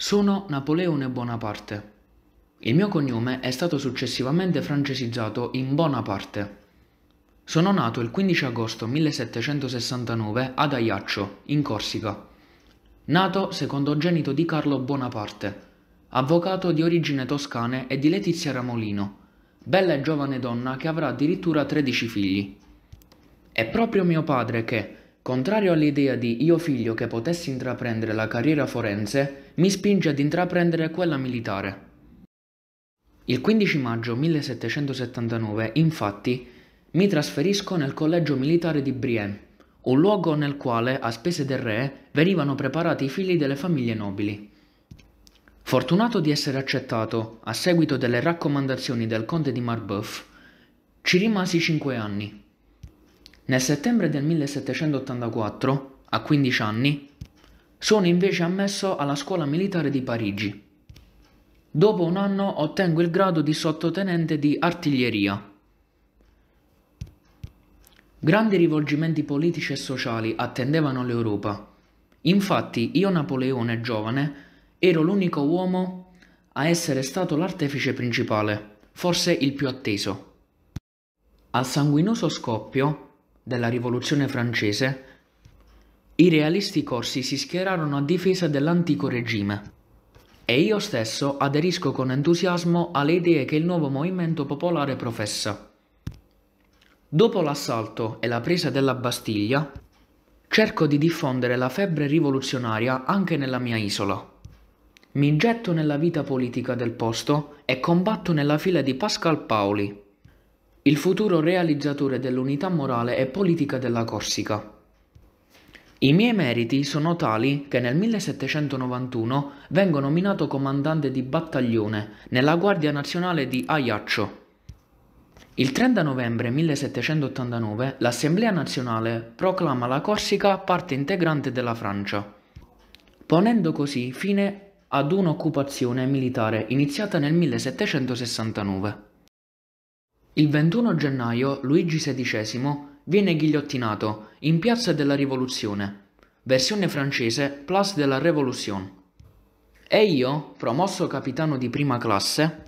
Sono Napoleone Bonaparte. Il mio cognome è stato successivamente francesizzato in Bonaparte. Sono nato il 15 agosto 1769 ad Ajaccio, in Corsica. Nato secondogenito di Carlo Bonaparte, avvocato di origine toscane e di Letizia Ramolino, bella e giovane donna che avrà addirittura 13 figli. È proprio mio padre che, contrario all'idea di io figlio che potessi intraprendere la carriera forense, mi spinge ad intraprendere quella militare. Il 15 maggio 1779, infatti, mi trasferisco nel collegio militare di Brienne, un luogo nel quale, a spese del re, venivano preparati i figli delle famiglie nobili. Fortunato di essere accettato, a seguito delle raccomandazioni del conte di Marbeuf, ci rimasi cinque anni. Nel settembre del 1784, a 15 anni, sono invece ammesso alla scuola militare di Parigi. Dopo un anno ottengo il grado di sottotenente di artiglieria. Grandi rivolgimenti politici e sociali attendevano l'Europa. Infatti io Napoleone giovane ero l'unico uomo a essere stato l'artefice principale, forse il più atteso. Al sanguinoso scoppio della Rivoluzione francese, i realisti corsi si schierarono a difesa dell'antico regime e io stesso aderisco con entusiasmo alle idee che il nuovo movimento popolare professa. Dopo l'assalto e la presa della Bastiglia, cerco di diffondere la febbre rivoluzionaria anche nella mia isola. Mi getto nella vita politica del posto e combatto nella fila di Pascal Paoli, il futuro realizzatore dell'unità morale e politica della Corsica. I miei meriti sono tali che nel 1791 vengo nominato comandante di battaglione nella Guardia Nazionale di Ajaccio. Il 30 novembre 1789 l'Assemblea nazionale proclama la Corsica parte integrante della Francia, ponendo così fine ad un'occupazione militare iniziata nel 1769. Il 21 gennaio Luigi XVI viene ghigliottinato in Piazza della Rivoluzione, versione francese Place de la Révolution. E io, promosso capitano di prima classe,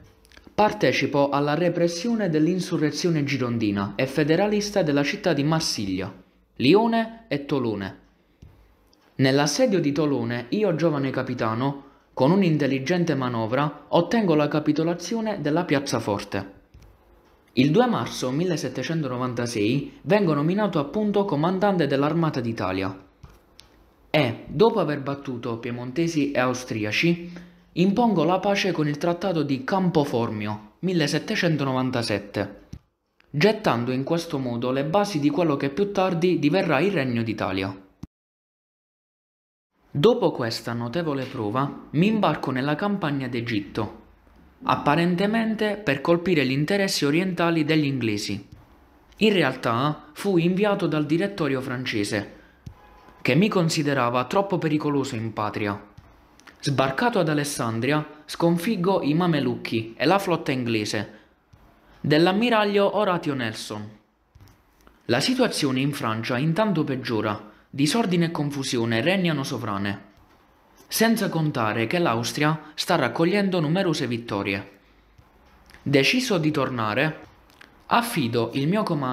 partecipo alla repressione dell'insurrezione girondina e federalista della città di Marsiglia, Lione e Tolone. Nell'assedio di Tolone io, giovane capitano, con un'intelligente manovra, ottengo la capitolazione della piazza forte. Il 2 marzo 1796 vengo nominato appunto comandante dell'Armata d'Italia e, dopo aver battuto piemontesi e austriaci, impongo la pace con il trattato di Campoformio 1797, gettando in questo modo le basi di quello che più tardi diverrà il Regno d'Italia. Dopo questa notevole prova, mi imbarco nella campagna d'Egitto apparentemente per colpire gli interessi orientali degli inglesi. In realtà fu inviato dal direttorio francese, che mi considerava troppo pericoloso in patria. Sbarcato ad Alessandria, sconfiggo i mamelucchi e la flotta inglese dell'ammiraglio Horatio Nelson. La situazione in Francia intanto peggiora, disordine e confusione regnano sovrane senza contare che l'Austria sta raccogliendo numerose vittorie. Deciso di tornare, affido il mio comando